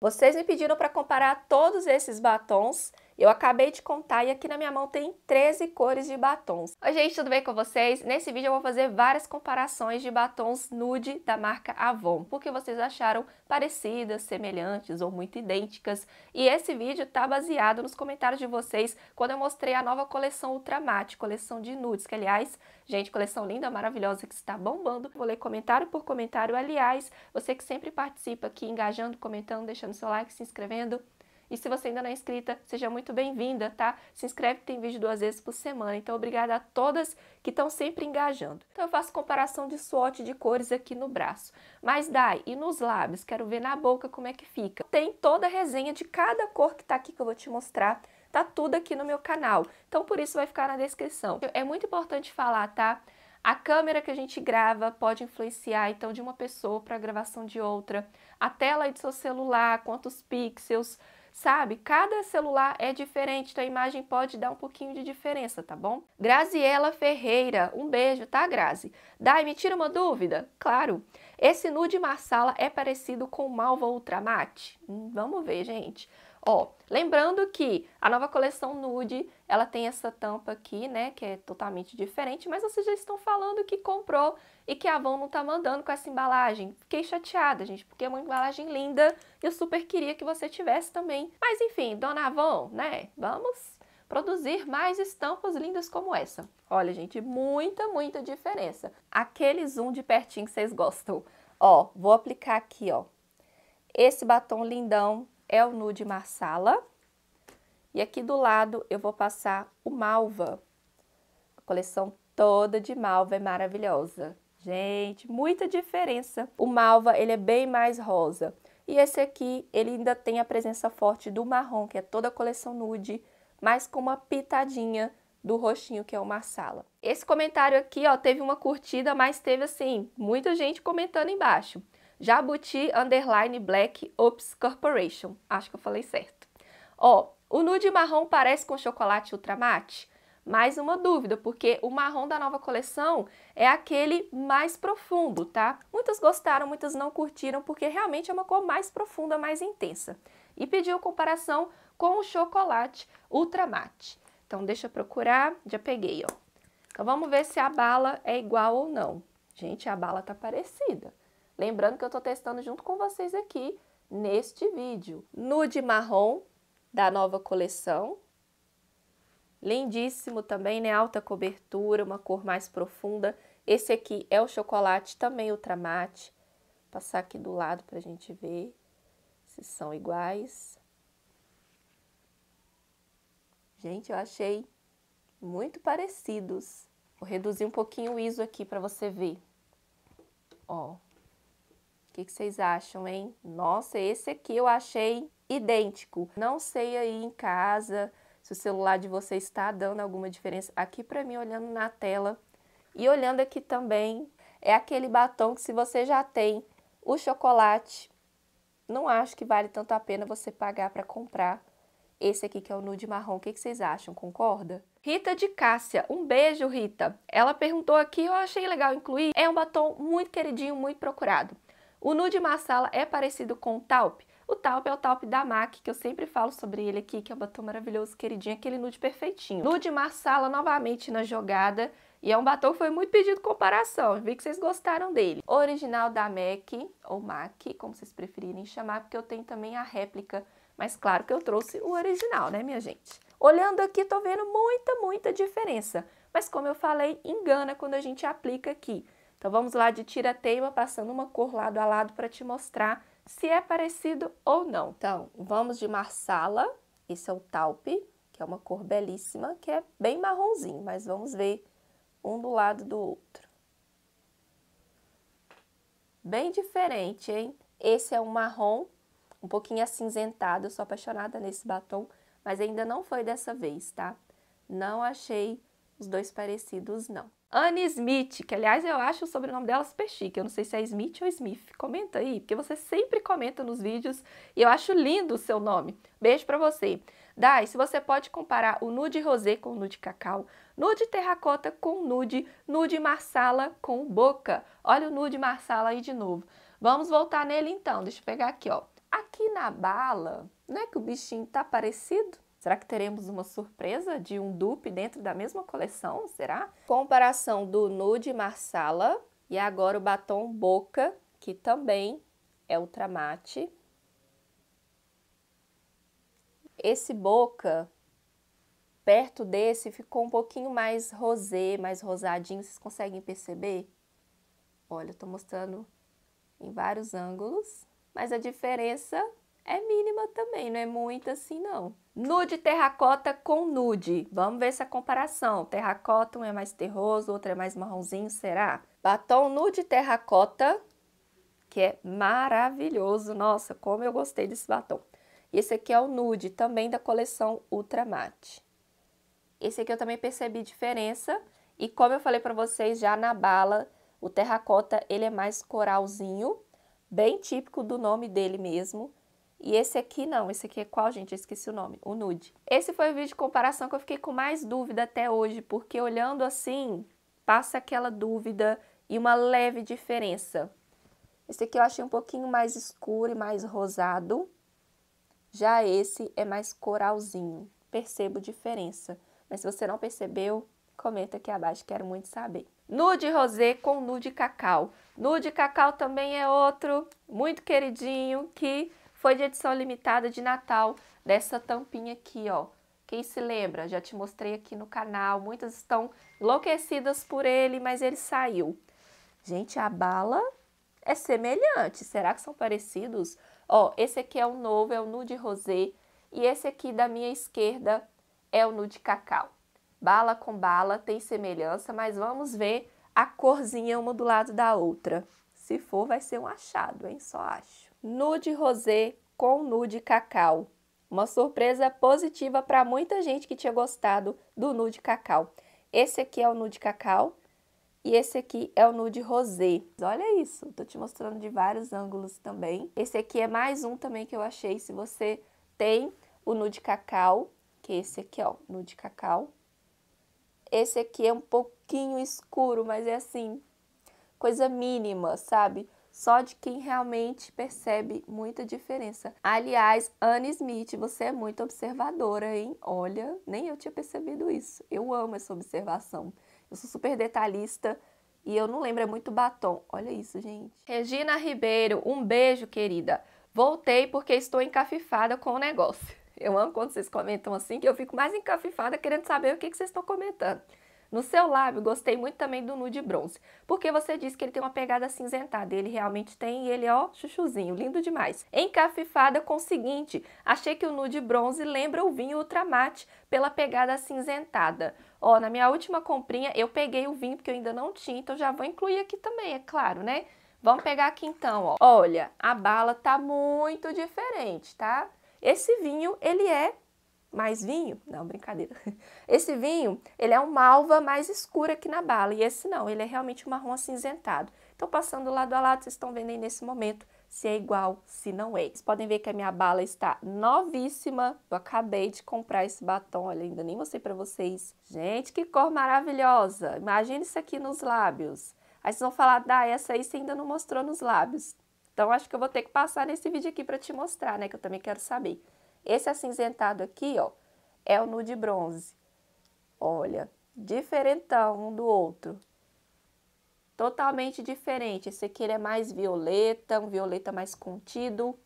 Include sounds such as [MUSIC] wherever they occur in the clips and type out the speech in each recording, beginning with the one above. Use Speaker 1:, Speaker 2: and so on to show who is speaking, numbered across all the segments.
Speaker 1: Vocês me pediram para comparar todos esses batons eu acabei de contar e aqui na minha mão tem 13 cores de batons. Oi gente, tudo bem com vocês? Nesse vídeo eu vou fazer várias comparações de batons nude da marca Avon, porque vocês acharam parecidas, semelhantes ou muito idênticas. E esse vídeo tá baseado nos comentários de vocês quando eu mostrei a nova coleção Ultramate, coleção de nudes, que aliás, gente, coleção linda, maravilhosa, que está bombando. Vou ler comentário por comentário. Aliás, você que sempre participa aqui, engajando, comentando, deixando seu like, se inscrevendo, e se você ainda não é inscrita, seja muito bem-vinda, tá? Se inscreve que tem vídeo duas vezes por semana. Então, obrigada a todas que estão sempre engajando. Então, eu faço comparação de swatch de cores aqui no braço. Mas, Dai, e nos lábios? Quero ver na boca como é que fica. Tem toda a resenha de cada cor que tá aqui que eu vou te mostrar. Tá tudo aqui no meu canal. Então, por isso vai ficar na descrição. É muito importante falar, tá? A câmera que a gente grava pode influenciar então de uma pessoa para a gravação de outra. A tela aí do seu celular, quantos pixels, Sabe, cada celular é diferente, então a imagem pode dar um pouquinho de diferença, tá bom? Graziela Ferreira, um beijo, tá, Grazi? Dai, me tira uma dúvida? Claro. Esse nude marsala é parecido com Malva Ultramate? Hum, vamos ver, gente. Ó, lembrando que a nova coleção nude, ela tem essa tampa aqui, né, que é totalmente diferente, mas vocês já estão falando que comprou e que a Avon não tá mandando com essa embalagem. Fiquei chateada, gente, porque é uma embalagem linda e eu super queria que você tivesse também. Mas enfim, dona Avon, né, vamos produzir mais estampas lindas como essa. Olha, gente, muita, muita diferença. Aquele zoom de pertinho que vocês gostam. Ó, vou aplicar aqui, ó. Esse batom lindão é o nude Marsala. E aqui do lado eu vou passar o Malva. A coleção toda de Malva é maravilhosa. Gente, muita diferença. O Malva, ele é bem mais rosa. E esse aqui, ele ainda tem a presença forte do marrom, que é toda a coleção nude, mas com uma pitadinha do roxinho, que é o Marsala. Esse comentário aqui, ó, teve uma curtida, mas teve, assim, muita gente comentando embaixo. Jabuti Underline Black Ops Corporation. Acho que eu falei certo. Ó, o nude marrom parece com chocolate ultramate? Mais uma dúvida, porque o marrom da nova coleção é aquele mais profundo, tá? Muitas gostaram, muitas não curtiram, porque realmente é uma cor mais profunda, mais intensa. E pediu comparação com o chocolate ultramate. Então, deixa eu procurar. Já peguei, ó. Então, vamos ver se a bala é igual ou não. Gente, a bala tá parecida. Lembrando que eu estou testando junto com vocês aqui neste vídeo. Nude marrom da nova coleção. Lindíssimo também, né? Alta cobertura, uma cor mais profunda. Esse aqui é o chocolate, também ultramate. Vou passar aqui do lado para a gente ver se são iguais. Gente, eu achei muito parecidos. Vou reduzir um pouquinho o ISO aqui para você ver. Ó, que, que vocês acham, hein? Nossa, esse aqui eu achei idêntico. Não sei aí em casa se o celular de vocês está dando alguma diferença. Aqui para mim, olhando na tela e olhando aqui também, é aquele batom que se você já tem o chocolate, não acho que vale tanto a pena você pagar para comprar esse aqui que é o nude marrom. O que, que vocês acham? Concorda? Rita de Cássia, um beijo, Rita. Ela perguntou aqui, eu achei legal incluir. É um batom muito queridinho, muito procurado. O nude marsala é parecido com o taupe. O taupe é o taupe da MAC, que eu sempre falo sobre ele aqui, que é um batom maravilhoso, queridinho, aquele nude perfeitinho. Nude marsala novamente na jogada, e é um batom que foi muito pedido comparação, vi que vocês gostaram dele. Original da MAC, ou MAC, como vocês preferirem chamar, porque eu tenho também a réplica, mas claro que eu trouxe o original, né, minha gente? Olhando aqui, tô vendo muita, muita diferença. Mas como eu falei, engana quando a gente aplica aqui. Então vamos lá de tira-teima, passando uma cor lado a lado para te mostrar se é parecido ou não. Então, vamos de Marsala, esse é o taupe, que é uma cor belíssima, que é bem marronzinho, mas vamos ver um do lado do outro. Bem diferente, hein? Esse é um marrom, um pouquinho acinzentado, eu sou apaixonada nesse batom, mas ainda não foi dessa vez, tá? Não achei os dois parecidos, não. Anne Smith, que aliás eu acho o sobrenome dela super chique, eu não sei se é Smith ou Smith, comenta aí, porque você sempre comenta nos vídeos e eu acho lindo o seu nome. Beijo para você. Dai, se você pode comparar o nude rosé com o nude cacau, nude terracota com nude, nude marsala com boca. Olha o nude marsala aí de novo. Vamos voltar nele então, deixa eu pegar aqui, ó. Aqui na bala, não é que o bichinho tá parecido? Será que teremos uma surpresa de um dupe dentro da mesma coleção? Será? Comparação do nude Marsala e agora o batom Boca, que também é ultramate. Esse Boca, perto desse, ficou um pouquinho mais rosé, mais rosadinho. Vocês conseguem perceber? Olha, eu tô mostrando em vários ângulos, mas a diferença é mínima também, não é muito assim não. Nude terracota com nude. Vamos ver essa comparação. Terracota, um é mais terroso, outro é mais marronzinho, será? Batom nude terracota, que é maravilhoso. Nossa, como eu gostei desse batom. Esse aqui é o nude, também da coleção Ultra matte. Esse aqui eu também percebi diferença. E como eu falei para vocês já na bala, o terracota ele é mais coralzinho, bem típico do nome dele mesmo. E esse aqui não, esse aqui é qual, gente? Eu esqueci o nome, o nude. Esse foi o vídeo de comparação que eu fiquei com mais dúvida até hoje, porque olhando assim, passa aquela dúvida e uma leve diferença. Esse aqui eu achei um pouquinho mais escuro e mais rosado. Já esse é mais coralzinho. Percebo diferença. Mas se você não percebeu, comenta aqui abaixo, quero muito saber. Nude rosé com nude cacau. Nude cacau também é outro muito queridinho que foi de edição limitada de Natal, dessa tampinha aqui, ó. Quem se lembra? Já te mostrei aqui no canal. Muitas estão enlouquecidas por ele, mas ele saiu. Gente, a bala é semelhante. Será que são parecidos? Ó, esse aqui é o novo, é o nude rosé. E esse aqui da minha esquerda é o nude cacau. Bala com bala tem semelhança, mas vamos ver a corzinha uma do lado da outra. Se for, vai ser um achado, hein? Só acho nude rosé com nude cacau. Uma surpresa positiva para muita gente que tinha gostado do nude cacau. Esse aqui é o nude cacau e esse aqui é o nude rosé. Olha isso, tô te mostrando de vários ângulos também. Esse aqui é mais um também que eu achei, se você tem o nude cacau, que é esse aqui, ó, nude cacau. Esse aqui é um pouquinho escuro, mas é assim, coisa mínima, sabe? só de quem realmente percebe muita diferença. Aliás, Anne Smith, você é muito observadora, hein? Olha, nem eu tinha percebido isso. Eu amo essa observação. Eu sou super detalhista. E eu não lembro, é muito batom. Olha isso, gente. Regina Ribeiro, um beijo, querida. Voltei porque estou encafifada com o negócio. Eu amo quando vocês comentam assim, que eu fico mais encafifada querendo saber o que, que vocês estão comentando. No seu lábio, gostei muito também do nude bronze, porque você disse que ele tem uma pegada cinzentada, ele realmente tem, e ele ó, chuchuzinho, lindo demais. Encafifada com o seguinte, achei que o nude bronze lembra o vinho Ultramate, pela pegada acinzentada. Ó, na minha última comprinha, eu peguei o vinho, porque eu ainda não tinha, então já vou incluir aqui também, é claro, né? Vamos pegar aqui então, ó. Olha, a bala tá muito diferente, tá? Esse vinho, ele é mais vinho? Não, brincadeira. [LAUGHS] Esse vinho, ele é um malva mais escura aqui na bala, e esse não, ele é realmente um marrom acinzentado. Então, passando lado a lado, vocês estão vendo aí nesse momento se é igual, se não é. Vocês podem ver que a minha bala está novíssima. Eu acabei de comprar esse batom, olha, ainda nem mostrei para vocês. Gente, que cor maravilhosa! Imagina isso aqui nos lábios. Aí vocês vão falar, Dá, essa aí você ainda não mostrou nos lábios. Então, acho que eu vou ter que passar nesse vídeo aqui para te mostrar, né? Que eu também quero saber. Esse acinzentado aqui, ó, é o nude bronze. Olha, diferentão um do outro. Totalmente diferente. Esse aqui é mais violeta, um violeta mais contido.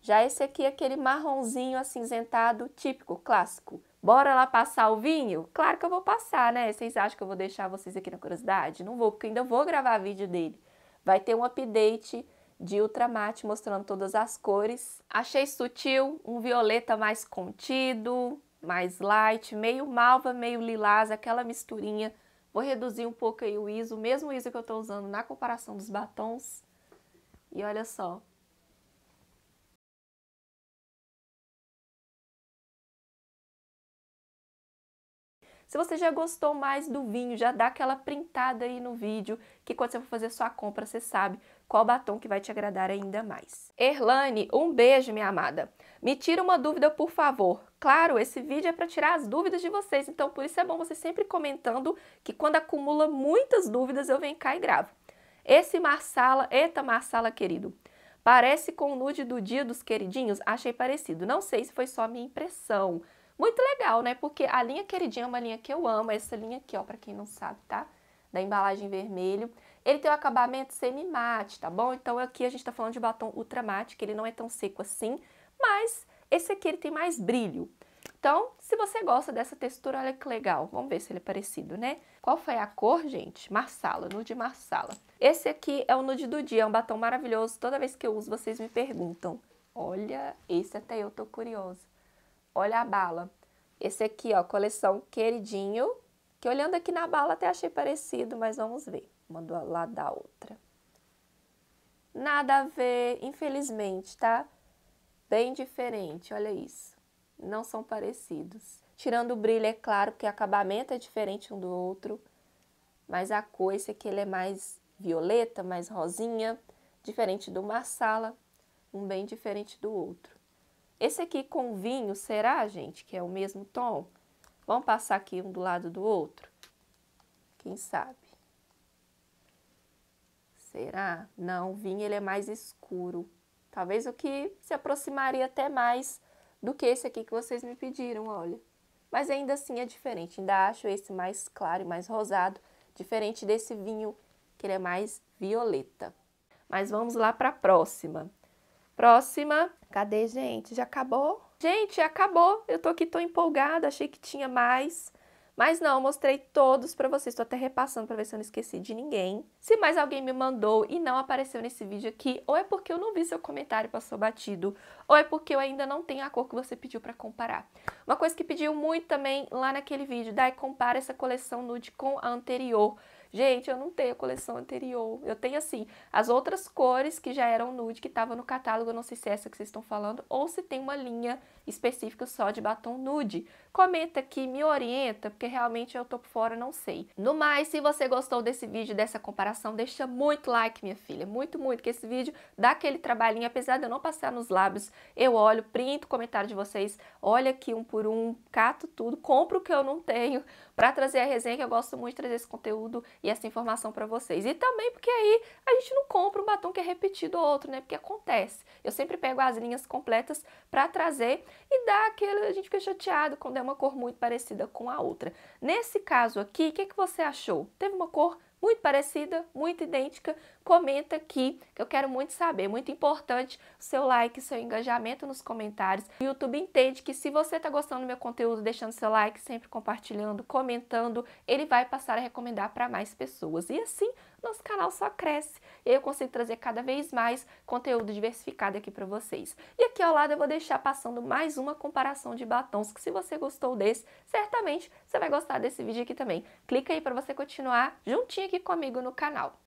Speaker 1: Já esse aqui é aquele marronzinho acinzentado típico, clássico. Bora lá passar o vinho? Claro que eu vou passar, né? Vocês acham que eu vou deixar vocês aqui na curiosidade? Não vou, porque ainda vou gravar vídeo dele. Vai ter um update de ultramate mostrando todas as cores. Achei sutil, um violeta mais contido, mais light, meio malva, meio lilás, aquela misturinha. Vou reduzir um pouco aí o ISO, o mesmo ISO que eu estou usando na comparação dos batons. E olha só. Se você já gostou mais do vinho, já dá aquela printada aí no vídeo, que quando você for fazer sua compra, você sabe qual batom que vai te agradar ainda mais. Erlane, um beijo, minha amada. Me tira uma dúvida, por favor. Claro, esse vídeo é para tirar as dúvidas de vocês, então por isso é bom você sempre comentando que quando acumula muitas dúvidas eu venho cá e gravo. Esse Marsala, eita Marsala querido, parece com o nude do Dia dos Queridinhos? Achei parecido, não sei se foi só minha impressão. Muito legal, né? Porque a linha queridinha é uma linha que eu amo, essa linha aqui, ó, para quem não sabe, tá? Da embalagem vermelho. Ele tem o um acabamento semi-mate, tá bom? Então aqui a gente tá falando de batom ultramate que ele não é tão seco assim, mas esse aqui ele tem mais brilho. Então, se você gosta dessa textura, olha que legal. Vamos ver se ele é parecido, né? Qual foi a cor, gente? Marsala, nude Marsala. Esse aqui é o nude do dia, é um batom maravilhoso. Toda vez que eu uso, vocês me perguntam. Olha, esse até eu tô curiosa. Olha a bala. Esse aqui, ó, coleção Queridinho, que olhando aqui na bala até achei parecido, mas vamos ver uma do lado da outra. Nada a ver, infelizmente, tá? Bem diferente, olha isso. Não são parecidos. Tirando o brilho, é claro, porque o acabamento é diferente um do outro. Mas a coisa é aqui ele é mais violeta, mais rosinha, diferente do marsala, um bem diferente do outro. Esse aqui com vinho, será, gente, que é o mesmo tom? Vamos passar aqui um do lado do outro? Quem sabe? Será? Não, o vinho ele é mais escuro. Talvez o que se aproximaria até mais do que esse aqui que vocês me pediram, olha. Mas ainda assim é diferente, ainda acho esse mais claro e mais rosado, diferente desse vinho que ele é mais violeta. Mas vamos lá para a próxima. Próxima, cadê gente? Já acabou? Gente, acabou. Eu tô aqui, tô empolgada, achei que tinha mais. Mas não, eu mostrei todos para vocês. Estou até repassando para ver se eu não esqueci de ninguém. Se mais alguém me mandou e não apareceu nesse vídeo aqui, ou é porque eu não vi seu comentário e passou batido, ou é porque eu ainda não tenho a cor que você pediu para comparar. Uma coisa que pediu muito também lá naquele vídeo, daí compara essa coleção nude com a anterior. Gente, eu não tenho a coleção anterior. Eu tenho, assim, as outras cores que já eram nude, que estavam no catálogo. Eu não sei se é essa que vocês estão falando, ou se tem uma linha específica só de batom nude comenta aqui, me orienta, porque realmente eu tô por fora, não sei. No mais, se você gostou desse vídeo, dessa comparação, deixa muito like, minha filha, muito, muito, que esse vídeo dá aquele trabalhinho, apesar de eu não passar nos lábios, eu olho, printo o comentário de vocês, olha aqui um por um, cato tudo, compro o que eu não tenho para trazer a resenha, que eu gosto muito de trazer esse conteúdo e essa informação para vocês. E também porque aí a gente não compra um batom que é repetido ou outro, né? Porque acontece. Eu sempre pego as linhas completas para trazer e dá aquele, a gente fica chateado quando é uma cor muito parecida com a outra. Nesse caso aqui, o que, que você achou? Teve uma cor muito parecida, muito idêntica, comenta aqui, que eu quero muito saber. É muito importante o seu like, seu engajamento nos comentários. O YouTube entende que se você está gostando do meu conteúdo, deixando seu like, sempre compartilhando, comentando, ele vai passar a recomendar para mais pessoas. E assim, nosso canal só cresce. E aí eu consigo trazer cada vez mais conteúdo diversificado aqui para vocês. E aqui ao lado eu vou deixar passando mais uma comparação de batons, que se você gostou desse, certamente você vai gostar desse vídeo aqui também. Clica aí para você continuar juntinho aqui comigo no canal.